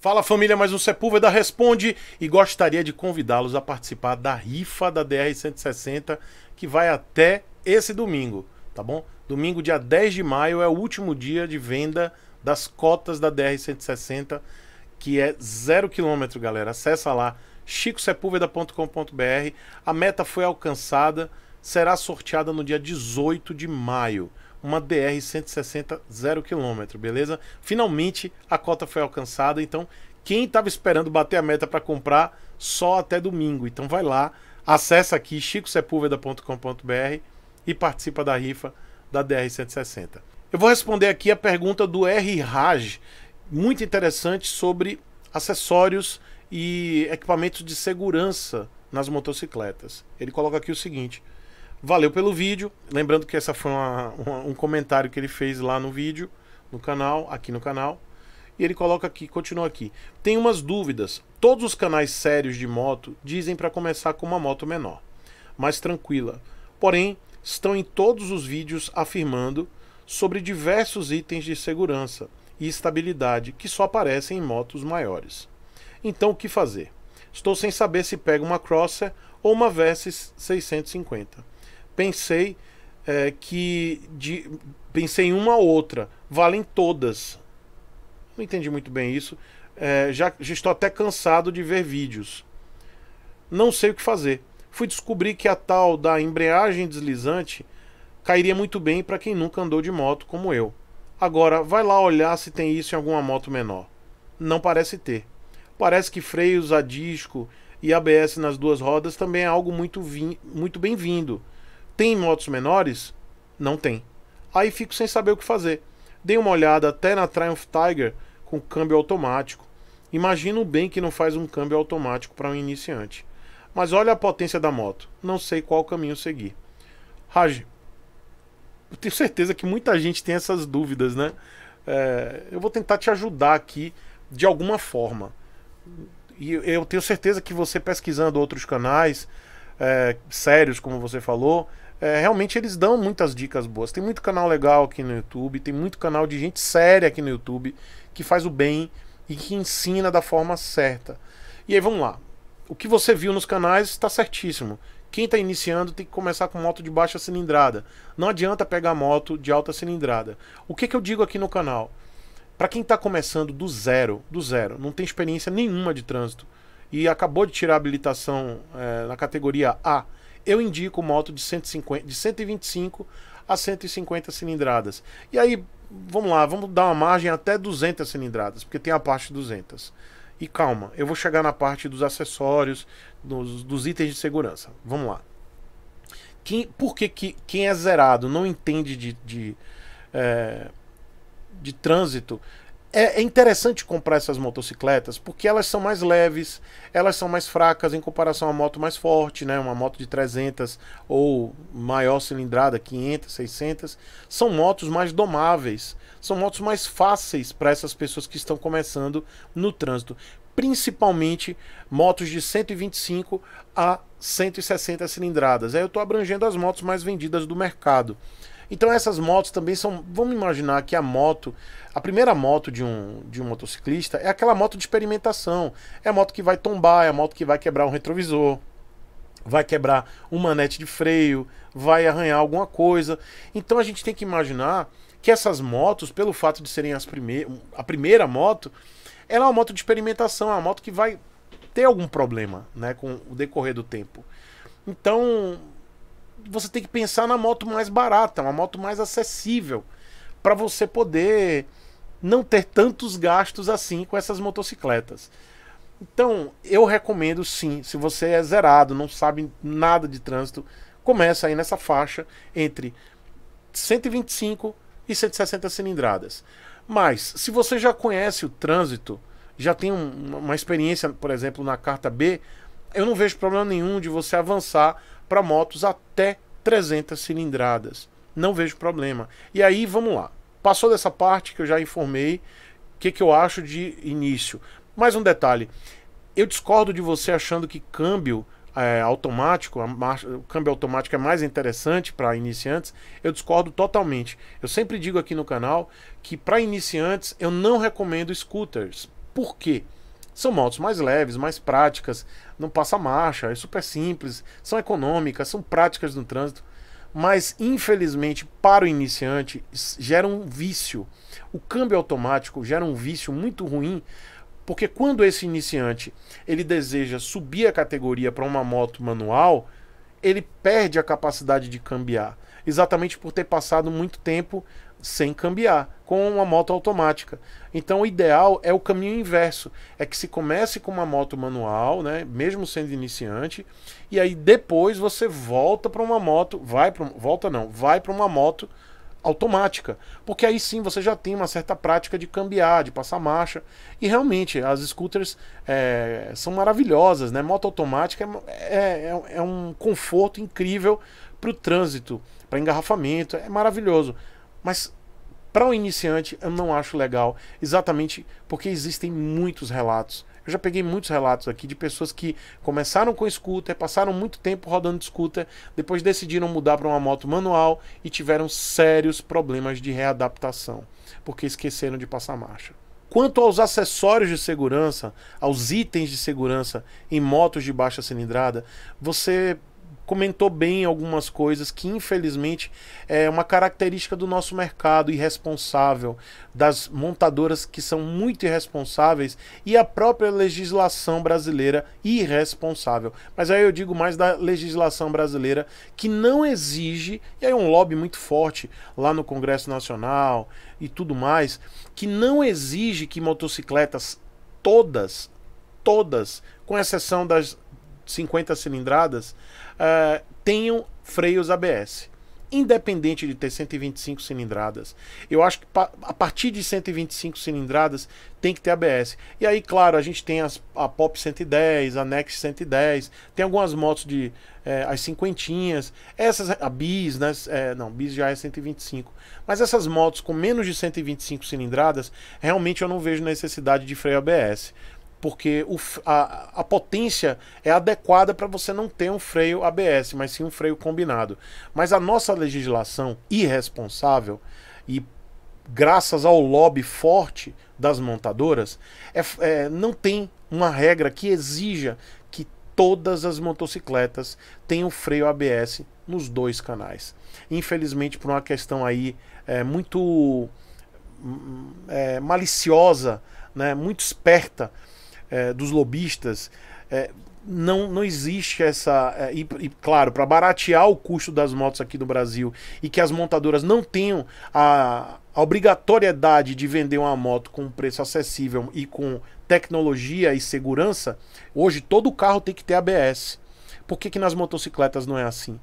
Fala família, mais um Sepúlveda responde e gostaria de convidá-los a participar da rifa da DR-160 que vai até esse domingo, tá bom? Domingo, dia 10 de maio, é o último dia de venda das cotas da DR-160, que é zero quilômetro, galera. Acessa lá, chicosepulveda.com.br. A meta foi alcançada, será sorteada no dia 18 de maio uma DR 160 0 km, beleza? Finalmente a cota foi alcançada, então quem estava esperando bater a meta para comprar só até domingo. Então vai lá, acessa aqui chicosepulveda.com.br e participa da rifa da DR 160. Eu vou responder aqui a pergunta do R Raj, muito interessante sobre acessórios e equipamentos de segurança nas motocicletas. Ele coloca aqui o seguinte: Valeu pelo vídeo. Lembrando que essa foi uma, uma, um comentário que ele fez lá no vídeo, no canal, aqui no canal. E ele coloca aqui, continua aqui. Tem umas dúvidas. Todos os canais sérios de moto dizem para começar com uma moto menor, mais tranquila. Porém, estão em todos os vídeos afirmando sobre diversos itens de segurança e estabilidade que só aparecem em motos maiores. Então, o que fazer? Estou sem saber se pego uma Crosser ou uma Versys 650 pensei é, que de, pensei em uma outra, valem todas. Não entendi muito bem isso. É, já, já estou até cansado de ver vídeos. Não sei o que fazer. Fui descobrir que a tal da embreagem deslizante cairia muito bem para quem nunca andou de moto como eu. Agora, vai lá olhar se tem isso em alguma moto menor. Não parece ter. Parece que freios a disco e ABS nas duas rodas também é algo muito, muito bem-vindo tem motos menores? Não tem. Aí fico sem saber o que fazer. Dei uma olhada até na Triumph Tiger com câmbio automático. Imagino bem que não faz um câmbio automático para um iniciante. Mas olha a potência da moto. Não sei qual caminho seguir. Raj, eu tenho certeza que muita gente tem essas dúvidas, né? É, eu vou tentar te ajudar aqui de alguma forma. E eu tenho certeza que você pesquisando outros canais é, sérios, como você falou, é, realmente eles dão muitas dicas boas. Tem muito canal legal aqui no YouTube, tem muito canal de gente séria aqui no YouTube que faz o bem e que ensina da forma certa. E aí vamos lá. O que você viu nos canais está certíssimo. Quem está iniciando tem que começar com moto de baixa cilindrada. Não adianta pegar moto de alta cilindrada. O que, que eu digo aqui no canal? Para quem está começando do zero, do zero, não tem experiência nenhuma de trânsito e acabou de tirar a habilitação é, na categoria A, eu indico moto de, 150, de 125 a 150 cilindradas. E aí, vamos lá, vamos dar uma margem até 200 cilindradas, porque tem a parte 200. E calma, eu vou chegar na parte dos acessórios, dos, dos itens de segurança. Vamos lá. Quem, por que, que quem é zerado não entende de, de, é, de trânsito é, é, interessante comprar essas motocicletas porque elas são mais leves, elas são mais fracas em comparação a moto mais forte, né? Uma moto de 300 ou maior cilindrada, 500, 600, são motos mais domáveis, são motos mais fáceis para essas pessoas que estão começando no trânsito, principalmente motos de 125 a 160 cilindradas. Aí eu estou abrangendo as motos mais vendidas do mercado. Então essas motos também são. Vamos imaginar que a moto, a primeira moto de um, de um motociclista é aquela moto de experimentação. É a moto que vai tombar, é a moto que vai quebrar um retrovisor, vai quebrar um manete de freio, vai arranhar alguma coisa. Então a gente tem que imaginar que essas motos, pelo fato de serem as prime a primeira moto, ela é uma moto de experimentação, é uma moto que vai ter algum problema né, com o decorrer do tempo. Então, você tem que pensar na moto mais barata, uma moto mais acessível, para você poder não ter tantos gastos assim com essas motocicletas. Então, eu recomendo sim, se você é zerado, não sabe nada de trânsito, começa aí nessa faixa entre 125 e 160 cilindradas. Mas, se você já conhece o trânsito, já tem um, uma experiência, por exemplo, na carta B, eu não vejo problema nenhum de você avançar para motos até 300 cilindradas. Não vejo problema. E aí, vamos lá. Passou dessa parte que eu já informei, o que, que eu acho de início. Mais um detalhe. Eu discordo de você achando que câmbio é, automático, marcha, o câmbio automático é mais interessante para iniciantes, eu discordo totalmente. Eu sempre digo aqui no canal que para iniciantes eu não recomendo scooters. Por quê? São motos mais leves, mais práticas, não passa marcha, é super simples, são econômicas, são práticas no trânsito, mas infelizmente para o iniciante gera um vício. O câmbio automático gera um vício muito ruim, porque quando esse iniciante ele deseja subir a categoria para uma moto manual, ele perde a capacidade de cambiar, exatamente por ter passado muito tempo sem cambiar, com uma moto automática. Então o ideal é o caminho inverso, é que se comece com uma moto manual, né, mesmo sendo iniciante, e aí depois você volta para uma moto, vai para volta não, vai para uma moto automática, porque aí sim você já tem uma certa prática de cambiar, de passar marcha, e realmente as scooters é, são maravilhosas, né? Moto automática é, é, é, é um conforto incrível para o trânsito, para engarrafamento, é maravilhoso. Mas para o um iniciante eu não acho legal, exatamente porque existem muitos relatos. Eu já peguei muitos relatos aqui de pessoas que começaram com scooter, passaram muito tempo rodando de scooter, depois decidiram mudar para uma moto manual e tiveram sérios problemas de readaptação, porque esqueceram de passar marcha. Quanto aos acessórios de segurança, aos itens de segurança em motos de baixa cilindrada, você comentou bem algumas coisas que, infelizmente, é uma característica do nosso mercado irresponsável, das montadoras que são muito irresponsáveis e a própria legislação brasileira irresponsável. Mas aí eu digo mais da legislação brasileira que não exige, e aí um lobby muito forte lá no Congresso Nacional e tudo mais, que não exige que motocicletas todas, todas, com exceção das 50 cilindradas uh, tenham freios ABS. Independente de ter 125 cilindradas, eu acho que pa a partir de 125 cilindradas tem que ter ABS. E aí, claro, a gente tem as, a Pop 110, a Nex 110, tem algumas motos de eh, as cinquentinhas, essas, a Bis, né? É, não, Bis já é 125. Mas essas motos com menos de 125 cilindradas, realmente eu não vejo necessidade de freio ABS porque o, a, a potência é adequada para você não ter um freio ABS, mas sim um freio combinado. Mas a nossa legislação irresponsável e graças ao lobby forte das montadoras, é, é, não tem uma regra que exija que todas as motocicletas tenham freio ABS nos dois canais. Infelizmente, por uma questão aí é, muito hum, hum, é, maliciosa, né, muito esperta é, dos lobistas, é, não, não existe essa. É, e, e, claro, para baratear o custo das motos aqui no Brasil e que as montadoras não tenham a, a obrigatoriedade de vender uma moto com um preço acessível e com tecnologia e segurança, hoje todo carro tem que ter ABS. Por que, que nas motocicletas não é assim?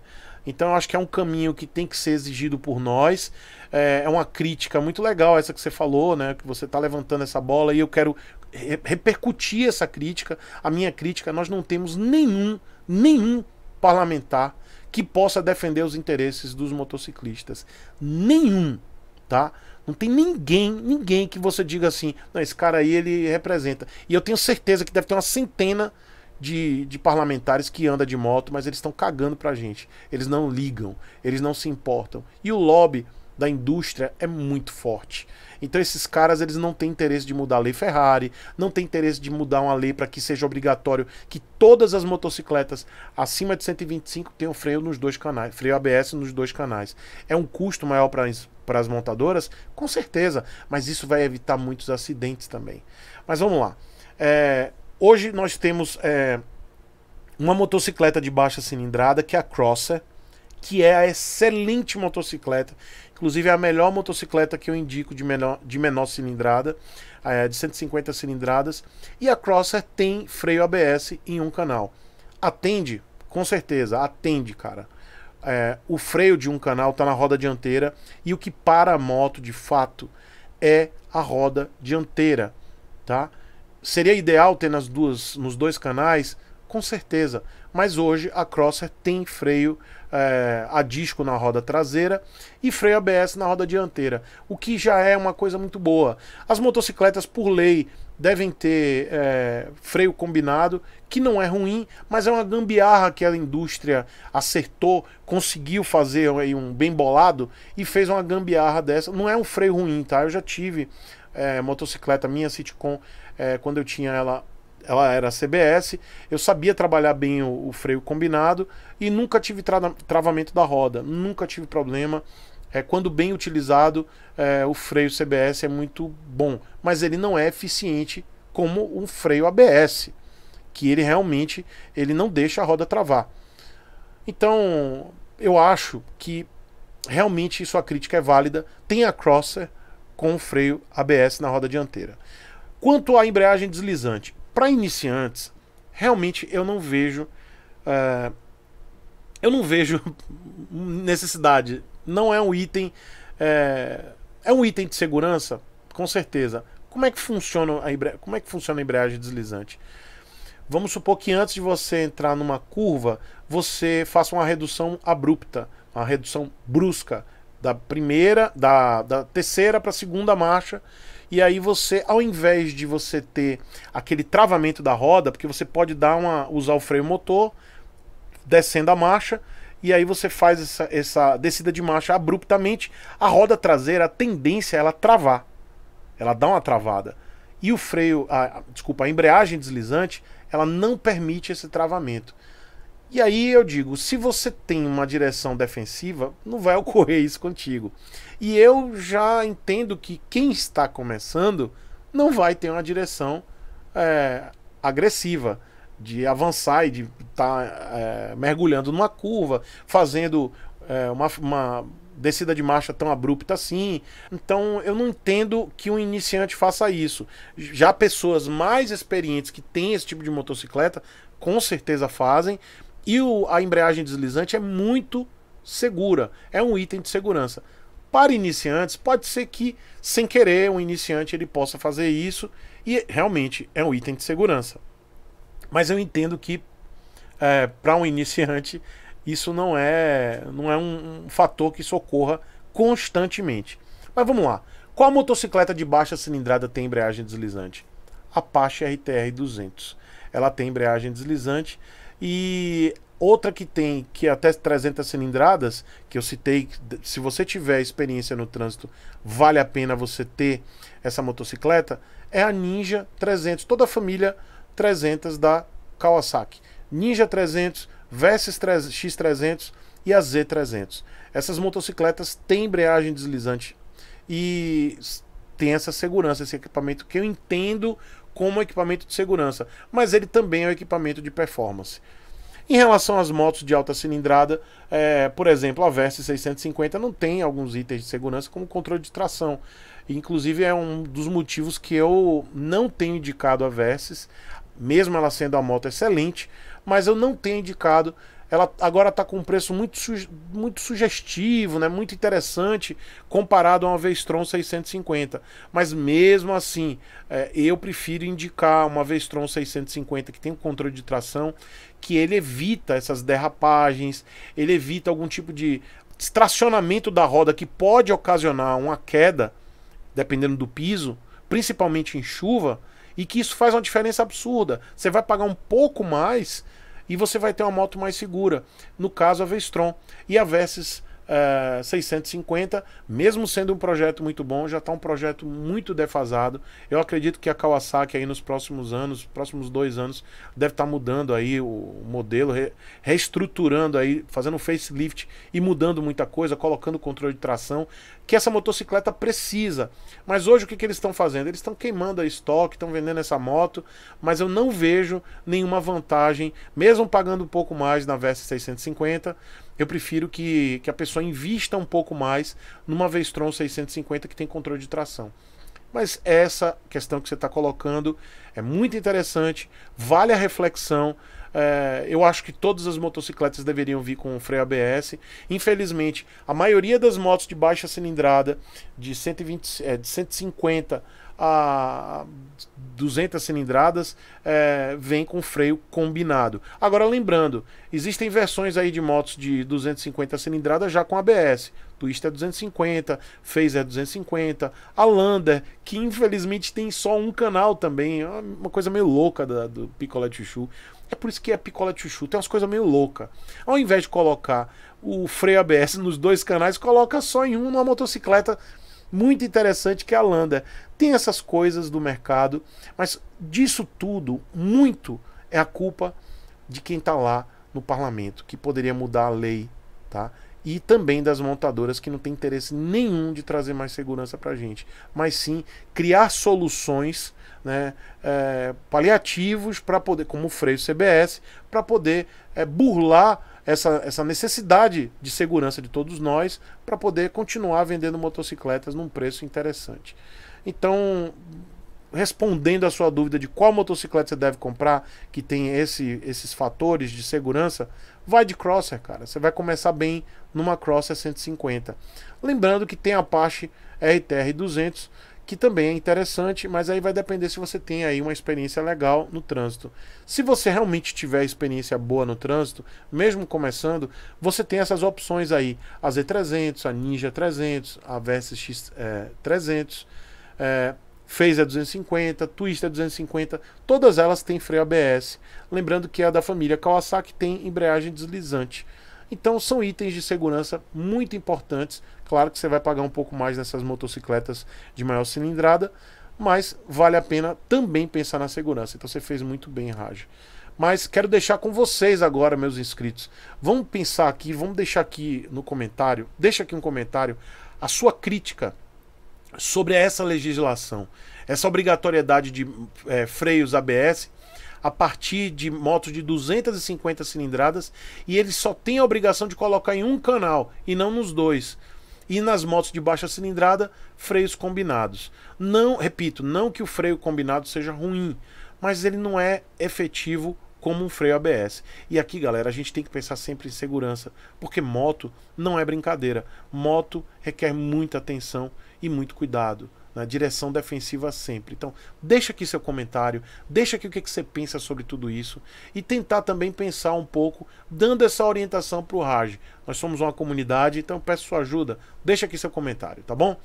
Então eu acho que é um caminho que tem que ser exigido por nós. É, é uma crítica muito legal essa que você falou, né? Que você está levantando essa bola e eu quero repercutir essa crítica, a minha crítica, nós não temos nenhum, nenhum parlamentar que possa defender os interesses dos motociclistas. Nenhum, tá? Não tem ninguém, ninguém que você diga assim, não, esse cara aí ele representa. E eu tenho certeza que deve ter uma centena de, de parlamentares que anda de moto, mas eles estão cagando pra gente. Eles não ligam, eles não se importam. E o lobby da indústria é muito forte. Então esses caras eles não têm interesse de mudar a lei Ferrari, não têm interesse de mudar uma lei para que seja obrigatório que todas as motocicletas acima de 125 tenham freio nos dois canais, freio ABS nos dois canais. É um custo maior para para as montadoras, com certeza, mas isso vai evitar muitos acidentes também. Mas vamos lá. É, hoje nós temos é, uma motocicleta de baixa cilindrada que é a Crosser, que é a excelente motocicleta Inclusive, é a melhor motocicleta que eu indico de menor, de menor cilindrada, é, de 150 cilindradas. E a Crosser tem freio ABS em um canal. Atende? Com certeza, atende, cara. É, o freio de um canal está na roda dianteira e o que para a moto de fato é a roda dianteira, tá? Seria ideal ter nas duas, nos dois canais, com certeza mas hoje a Crosser tem freio é, a disco na roda traseira e freio ABS na roda dianteira, o que já é uma coisa muito boa. As motocicletas, por lei, devem ter é, freio combinado, que não é ruim, mas é uma gambiarra que a indústria acertou, conseguiu fazer um bem bolado e fez uma gambiarra dessa. Não é um freio ruim, tá? Eu já tive é, motocicleta minha Citicon é, quando eu tinha ela ela era CBS, eu sabia trabalhar bem o, o freio combinado e nunca tive tra travamento da roda, nunca tive problema. É, quando bem utilizado, é, o freio CBS é muito bom, mas ele não é eficiente como um freio ABS, que ele realmente ele não deixa a roda travar. Então, eu acho que realmente sua crítica é válida. Tem a Crosser com o freio ABS na roda dianteira. Quanto à embreagem deslizante, para iniciantes, realmente eu não vejo. Uh, eu não vejo necessidade. Não é um item. É, é, um item de segurança, com certeza. Como é que funciona a, embreagem, como é que funciona a embreagem deslizante? Vamos supor que antes de você entrar numa curva, você faça uma redução abrupta, uma redução brusca da primeira, da, da terceira para a segunda marcha e aí você, ao invés de você ter aquele travamento da roda, porque você pode dar uma, usar o freio motor, descendo a marcha, e aí você faz essa, essa descida de marcha abruptamente, a roda traseira, a tendência é ela travar. Ela dá uma travada. E o freio, a, desculpa, a embreagem deslizante, ela não permite esse travamento. E aí eu digo, se você tem uma direção defensiva, não vai ocorrer isso contigo. E eu já entendo que quem está começando não vai ter uma direção é, agressiva de avançar e de estar tá, é, mergulhando numa curva, fazendo é, uma, uma descida de marcha tão abrupta assim. Então eu não entendo que um iniciante faça isso. Já pessoas mais experientes que têm esse tipo de motocicleta com certeza fazem, e o, a embreagem deslizante é muito segura, é um item de segurança. Para iniciantes, pode ser que sem querer um iniciante ele possa fazer isso e realmente é um item de segurança. Mas eu entendo que é, para um iniciante isso não é não é um, um fator que socorra constantemente. Mas vamos lá. Qual motocicleta de baixa cilindrada tem embreagem deslizante? a Apache RTR 200. Ela tem embreagem deslizante e outra que tem, que é até 300 cilindradas, que eu citei, se você tiver experiência no trânsito, vale a pena você ter essa motocicleta, é a Ninja 300, toda a família 300 da Kawasaki. Ninja 300, Versys X300 e a Z300. Essas motocicletas têm embreagem deslizante e tem essa segurança, esse equipamento que eu entendo como equipamento de segurança, mas ele também é um equipamento de performance. Em relação às motos de alta cilindrada, é, por exemplo, a Versys 650 não tem alguns itens de segurança como controle de tração. Inclusive é um dos motivos que eu não tenho indicado a Versys, mesmo ela sendo uma moto excelente, mas eu não tenho indicado ela agora está com um preço muito, muito sugestivo, né? muito interessante, comparado a uma Vestron 650. Mas mesmo assim, é, eu prefiro indicar uma Vestron 650 que tem um controle de tração, que ele evita essas derrapagens, ele evita algum tipo de tracionamento da roda que pode ocasionar uma queda, dependendo do piso, principalmente em chuva, e que isso faz uma diferença absurda. Você vai pagar um pouco mais e você vai ter uma moto mais segura, no caso a Vestron. E a Versys uh, 650, mesmo sendo um projeto muito bom, já está um projeto muito defasado. Eu acredito que a Kawasaki aí nos próximos anos, próximos dois anos, deve estar tá mudando aí o modelo, re reestruturando aí, fazendo um facelift e mudando muita coisa, colocando controle de tração, que essa motocicleta precisa. Mas hoje o que, que eles estão fazendo? Eles estão queimando a estoque, estão vendendo essa moto, mas eu não vejo nenhuma vantagem, mesmo pagando um pouco mais na Versa 650. Eu prefiro que, que a pessoa invista um pouco mais numa Vestron 650 que tem controle de tração. Mas essa questão que você está colocando é muito interessante, vale a reflexão. É, eu acho que todas as motocicletas deveriam vir com freio ABS. Infelizmente, a maioria das motos de baixa cilindrada, de, 120, é, de 150 a 200 cilindradas é, vem com freio combinado. Agora lembrando, existem versões aí de motos de 250 cilindradas já com ABS. Twister é 250, Phaser é 250, a Lander, que infelizmente tem só um canal também, é uma coisa meio louca da, do Picolé Chuchu, até por isso que é picola de chuchu. Tem umas coisas meio louca. Ao invés de colocar o freio ABS nos dois canais, coloca só em um numa motocicleta muito interessante que é a Lander. Tem essas coisas do mercado, mas disso tudo, muito é a culpa de quem está lá no parlamento, que poderia mudar a lei, tá? e também das montadoras que não tem interesse nenhum de trazer mais segurança para a gente, mas sim criar soluções né, é, paliativos para poder, como o freio CBS, para poder é, burlar essa, essa necessidade de segurança de todos nós para poder continuar vendendo motocicletas num preço interessante. Então, respondendo a sua dúvida de qual motocicleta você deve comprar que tem esse, esses fatores de segurança, vai de crosser, cara. Você vai começar bem numa crosser 150. Lembrando que tem a Apache RTR 200, que também é interessante, mas aí vai depender se você tem aí uma experiência legal no trânsito. Se você realmente tiver experiência boa no trânsito, mesmo começando, você tem essas opções aí, a Z300, a Ninja 300, a Versys X300, é, Fez é 250, Twist é 250, todas elas têm freio ABS. Lembrando que é a da família Kawasaki tem embreagem deslizante. Então são itens de segurança muito importantes. Claro que você vai pagar um pouco mais nessas motocicletas de maior cilindrada, mas vale a pena também pensar na segurança. Então você fez muito bem, Raj. Mas quero deixar com vocês agora, meus inscritos. Vamos pensar aqui, vamos deixar aqui no comentário, deixa aqui um comentário a sua crítica sobre essa legislação, essa obrigatoriedade de é, freios ABS a partir de motos de 250 cilindradas e ele só tem a obrigação de colocar em um canal e não nos dois. E nas motos de baixa cilindrada, freios combinados. Não, repito, não que o freio combinado seja ruim, mas ele não é efetivo como um freio ABS. E aqui, galera, a gente tem que pensar sempre em segurança, porque moto não é brincadeira. Moto requer muita atenção e muito cuidado. Na direção defensiva sempre. Então, deixa aqui seu comentário, deixa aqui o que, é que você pensa sobre tudo isso e tentar também pensar um pouco, dando essa orientação para o Raj. Nós somos uma comunidade, então peço sua ajuda, deixa aqui seu comentário, tá bom?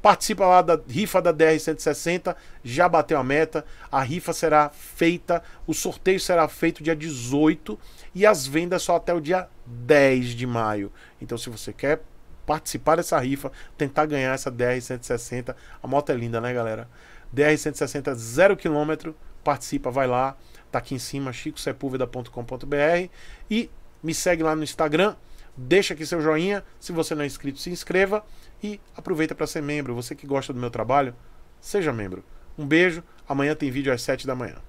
Participa lá da rifa da DR160, já bateu a meta. A rifa será feita, o sorteio será feito dia 18 e as vendas só até o dia 10 de maio. Então, se você quer participar dessa rifa, tentar ganhar essa DR-160. A moto é linda, né, galera? DR-160, zero quilômetro participa, vai lá. Tá aqui em cima, chicosepulveda.com.br. E me segue lá no Instagram, deixa aqui seu joinha. Se você não é inscrito, se inscreva. E aproveita para ser membro. Você que gosta do meu trabalho, seja membro. Um beijo. Amanhã tem vídeo às 7 da manhã.